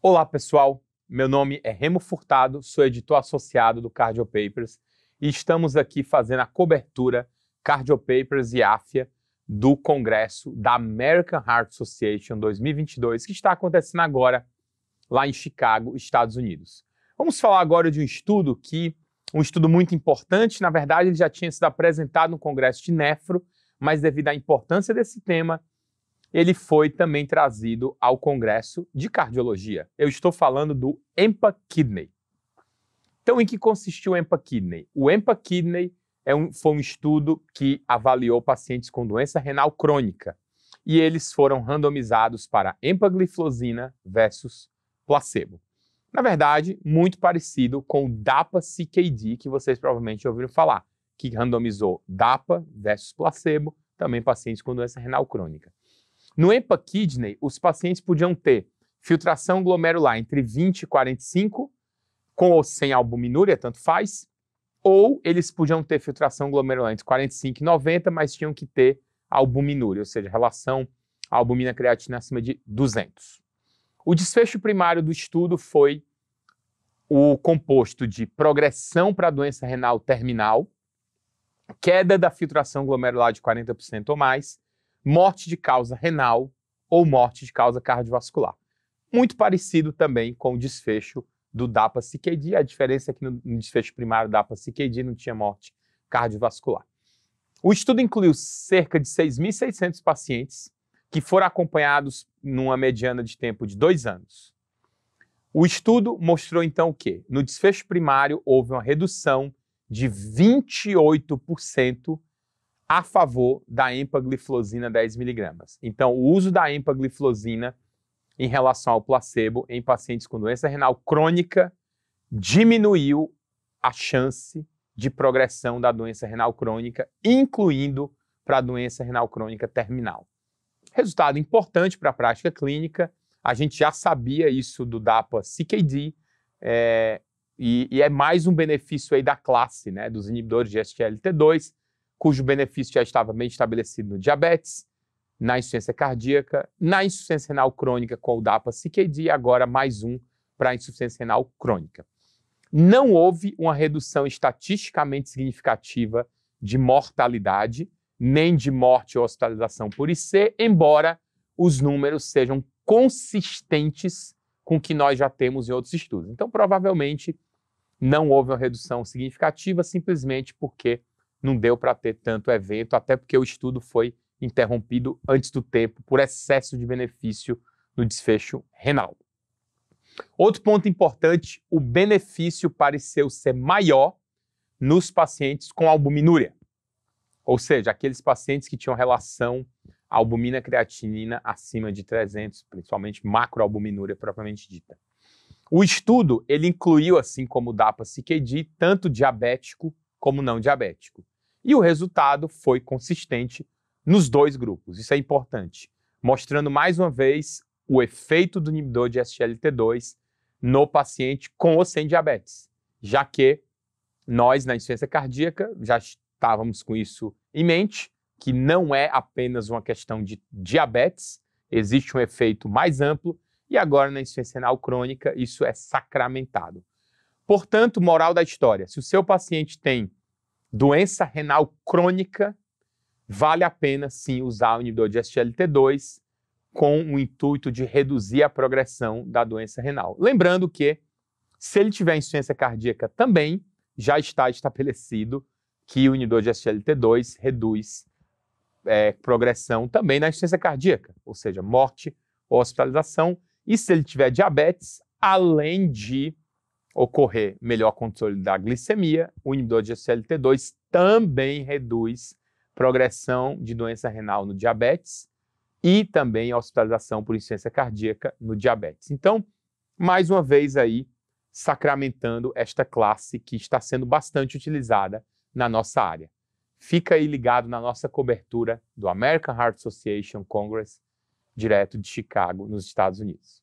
Olá, pessoal. Meu nome é Remo Furtado, sou editor associado do Cardio Papers e estamos aqui fazendo a cobertura Cardio Papers e AFIA do Congresso da American Heart Association 2022, que está acontecendo agora lá em Chicago, Estados Unidos. Vamos falar agora de um estudo que um estudo muito importante, na verdade ele já tinha sido apresentado no Congresso de Nefro, mas devido à importância desse tema, ele foi também trazido ao Congresso de Cardiologia. Eu estou falando do EMPA Kidney. Então, em que consistiu o EMPA Kidney? O EMPA Kidney é um, foi um estudo que avaliou pacientes com doença renal crônica e eles foram randomizados para empagliflosina versus placebo. Na verdade, muito parecido com o DAPA-CKD, que vocês provavelmente ouviram falar, que randomizou DAPA versus placebo, também pacientes com doença renal crônica. No EPA-Kidney, os pacientes podiam ter filtração glomerular entre 20 e 45, com ou sem albuminúria, tanto faz, ou eles podiam ter filtração glomerular entre 45 e 90, mas tinham que ter albuminúria, ou seja, relação albumina creatina acima de 200. O desfecho primário do estudo foi o composto de progressão para a doença renal terminal, queda da filtração glomerular de 40% ou mais morte de causa renal ou morte de causa cardiovascular. Muito parecido também com o desfecho do DAPA-CKD, a diferença é que no desfecho primário DAPA-CKD não tinha morte cardiovascular. O estudo incluiu cerca de 6.600 pacientes que foram acompanhados numa mediana de tempo de dois anos. O estudo mostrou então o quê? No desfecho primário houve uma redução de 28% a favor da empagliflozina 10mg. Então, o uso da empagliflozina em relação ao placebo em pacientes com doença renal crônica diminuiu a chance de progressão da doença renal crônica, incluindo para a doença renal crônica terminal. Resultado importante para a prática clínica, a gente já sabia isso do DAPA-CKD, é, eh, e, e, é mais um benefício aí da classe, né, dos inibidores de SGLT2, cujo benefício já estava meio estabelecido no diabetes, na insuficiência cardíaca, na insuficiência renal crônica com o DAPA-CKD e agora mais um para a insuficiência renal crônica. Não houve uma redução estatisticamente significativa de mortalidade, nem de morte ou hospitalização por IC, embora os números sejam consistentes com o que nós já temos em outros estudos. Então, provavelmente, não houve uma redução significativa simplesmente porque não deu para ter tanto evento, até porque o estudo foi interrompido antes do tempo por excesso de benefício no desfecho renal. Outro ponto importante, o benefício pareceu ser maior nos pacientes com albuminúria, ou seja, aqueles pacientes que tinham relação albumina creatinina acima de 300, principalmente macroalbuminúria propriamente dita. O estudo, ele incluiu, assim como o DAPA-CKD, tanto diabético como não diabético. E o resultado foi consistente nos dois grupos. Isso é importante, mostrando mais uma vez o efeito do inibidor de SGLT2 no paciente com ou sem diabetes, já que nós na insuficiência cardíaca já estávamos com isso em mente, que não é apenas uma questão de diabetes, existe um efeito mais amplo e agora na insuficiência renal crônica isso é sacramentado. Portanto, moral da história: se o seu paciente tem doença renal crônica, vale a pena sim usar o inibidor de SGLT2 com o intuito de reduzir a progressão da doença renal. Lembrando que, se ele tiver insuficiência cardíaca também, já está estabelecido que o inibidor de SGLT2 reduz é, progressão também na insuficiência cardíaca, ou seja, morte ou hospitalização. E se ele tiver diabetes, além de ocorrer melhor controle da glicemia, o inibidor de SLT2 também reduz progressão de doença renal no diabetes e também a hospitalização por insuficiência cardíaca no diabetes. Então, mais uma vez aí, sacramentando esta classe que está sendo bastante utilizada na nossa área. Fica aí ligado na nossa cobertura do American Heart Association Congress, direto de Chicago, nos Estados Unidos.